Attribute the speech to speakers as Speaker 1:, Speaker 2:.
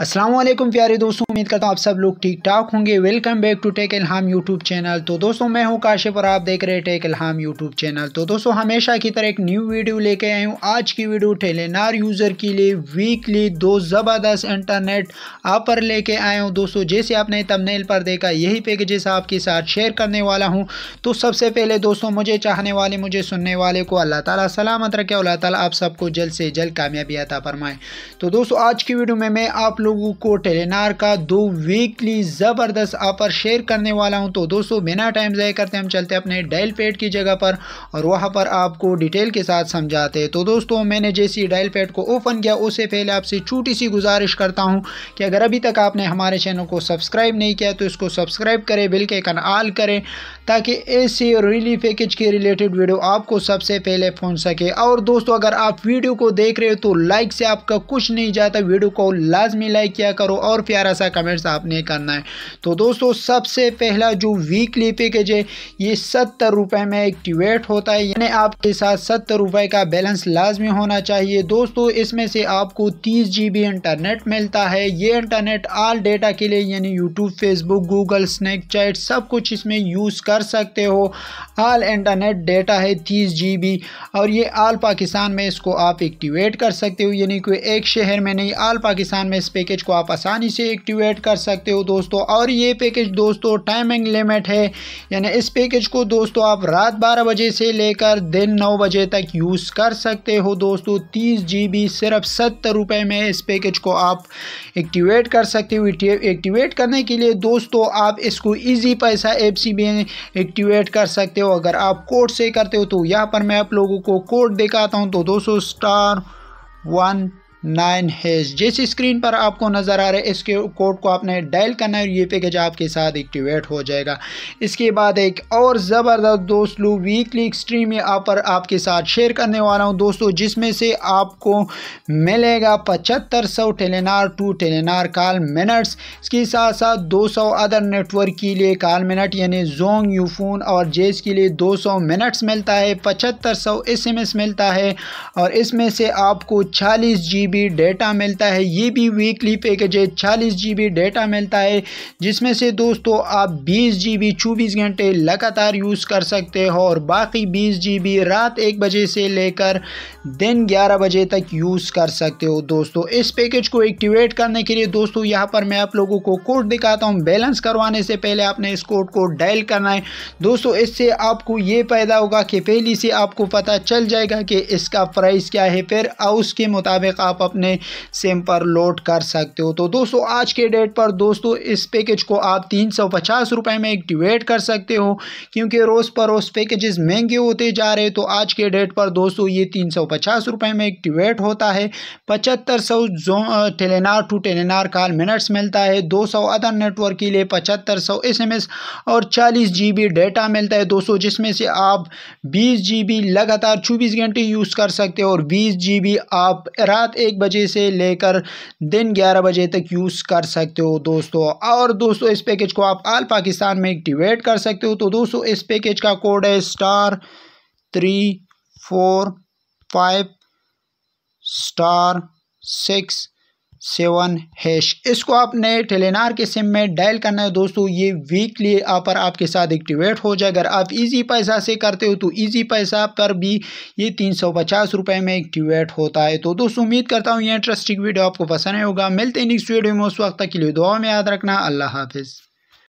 Speaker 1: असलम प्यारे दोस्तों उम्मीद करता हूँ आप सब लोग ठीक ठाक होंगे welcome back to tech Ilham YouTube channel तो दोस्तों मैं हूँ काशिफ और आप देख रहे हैं टेक इल्हाम यूट्यूब चैनल तो दोस्तों हमेशा की तरह एक न्यू वीडियो लेके आए हूँ आज की वीडियो टेलेनार यूज़र के लिए वीकली दो ज़बरदस्त इंटरनेट ऑफर लेके आए हूँ दोस्तों जैसे आपने तमनेल पर देखा यही पैकेजेस आपके साथ शेयर करने वाला हूँ तो सबसे पहले दोस्तों मुझे चाहने वाले मुझे सुनने वाले को अल्लाह ताला सलामत रखे अल्लाह ताला आप सबको जल्द से जल्द कामयाबी अता फरमाएँ तो दोस्तों आज की वीडियो में मैं आप लोगों को टेलीनार का दो वीकली ज़बरदस्त ऑफर शेयर करने वाला हूं तो दोस्तों बिना टाइम ज़ाय करते हम चलते अपने डायल पैड की जगह पर और वहां पर आपको डिटेल के साथ समझाते हैं तो दोस्तों मैंने ही डायल पैड को ओपन किया उससे पहले आपसे छोटी सी गुजारिश करता हूँ कि अगर अभी तक आपने हमारे चैनल को सब्सक्राइब नहीं किया तो इसको सब्सक्राइब करें बिल के कन आल करें ताकि ऐसे रिलीफ पैकेज के रिलेटेड वीडियो आपको सबसे पहले पहुँच सके और दोस्तों अगर आप वीडियो को देख रहे हो तो लाइक से आपका कुछ नहीं जाता वीडियो को लाजमी लाइक किया करो और प्यारा सा कमेंट्स आपने करना है तो दोस्तों सबसे पहला जो वीकली पैकेज है ये सत्तर रुपये में एक्टिवेट होता है यानी आपके साथ सत्तर रुपये का बैलेंस लाजमी होना चाहिए दोस्तों इसमें से आपको तीस जी इंटरनेट मिलता है ये इंटरनेट आल डेटा के लिए यानी यूट्यूब फेसबुक गूगल स्नैपचैट सब कुछ इसमें यूज़ कर सकते हो आल इंटरनेट डेटा है तीस जी और ये आल पाकिस्तान में इसको आप एक्टिवेट कर सकते हो यानी कोई एक शहर में नहीं आल पाकिस्तान में इस पर पैकेज को आप आसानी से एक्टिवेट कर सकते हो दोस्तों और ये पैकेज दोस्तों टाइमिंग लिमिट है यानी इस पैकेज को दोस्तों आप रात बारह बजे से लेकर दिन नौ बजे तक यूज़ कर सकते हो दोस्तों तीस जी सिर्फ सत्तर में इस पैकेज को आप एक्टिवेट कर सकते हो एक्टिवेट करने के लिए दोस्तों आप इसको ईजी पैसा एप सी एक्टिवेट कर सकते हो अगर आप कोड से करते हो तो यहाँ पर मैं आप लोगों को कोड दिखाता हूँ तो दोस्तों स्टार वन नाइन हैज जिस स्क्रीन पर आपको नज़र आ रहा है इसके कोड को आपने डायल करना है ये पैकेज आपके साथ एक्टिवेट हो जाएगा इसके बाद एक और ज़बरदस्त दोस्त लू वीकली स्ट्रीम आप पर आपके साथ शेयर करने वाला हूँ दोस्तों जिसमें से आपको मिलेगा पचहत्तर सौ Telenor to Telenor call minutes इसके साथ साथ सौ अदर नेटवर्क के लिए कॉल मिनट यानी जोंग यूफोन और जेस के लिए सौ मिनट्स मिलता है पचहत्तर सौ एस मिलता है और इसमें से आपको चालीस जी जीबी डेटा मिलता है ये भी वीकली पैकेज है चालीस जीबी डेटा मिलता है जिसमें से दोस्तों आप बीस जीबी चौबीस घंटे लगातार यूज़ कर सकते हो और बाकी बीस जीबी रात एक बजे से लेकर दिन ग्यारह बजे तक यूज़ कर सकते हो दोस्तों इस पैकेज को एक्टिवेट करने के लिए दोस्तों यहाँ पर मैं आप लोगों को कोड दिखाता हूँ बैलेंस करवाने से पहले आपने इस कोड को डायल करना है दोस्तों इससे आपको ये पैदा होगा कि पहली से आपको पता चल जाएगा कि इसका प्राइस क्या है फिर उसके मुताबिक आप अपने सिम पर लोड कर सकते हो तो दोस्तों आज के डेट पर दोस्तों इस पैकेज को आप तीन सौ पचास रुपये में एक्टिवेट कर सकते हो क्योंकि रोज़ पर रोज़ पैकेजेस महंगे होते जा रहे तो आज के डेट पर दोस्तों ये तीन सौ पचास रुपये में एक्टिवेट होता है पचहत्तर सौ जो Telenor to Telenor call minutes मिलता है दो सौ अदर नेटवर्क के लिए पचहत्तर सौ एस एम एस और चालीस जी बी डेटा मिलता है दोस्तों जिसमें से आप बीस जी बी लगातार चौबीस घंटे यूज़ कर सकते हो और बीस जी बी आप रात एक एक बजे से लेकर दिन ग्यारह बजे तक यूज़ कर सकते हो दोस्तों और दोस्तों इस पैकेज को आप आल पाकिस्तान में एक्टिवेट कर सकते हो तो दोस्तों इस पैकेज का कोड है star three four five star six seven hash इसको आप नए टेलीनार के सिम में डायल करना है दोस्तों ये वीकली ऑफर आपके साथ एक्टिवेट हो जाए अगर आप इजी पैसा से करते हो तो इजी पैसा पर भी ये तीन सौ पचास रुपये में एक्टिवेट होता है तो दोस्तों उम्मीद करता हूँ ये इंटरेस्टिंग वीडियो आपको पसंद होगा मिलते हैं नेक्स्ट वीडियो में उस वक्त तक के लिए दुआ में याद रखना अल्लाह हाफिज़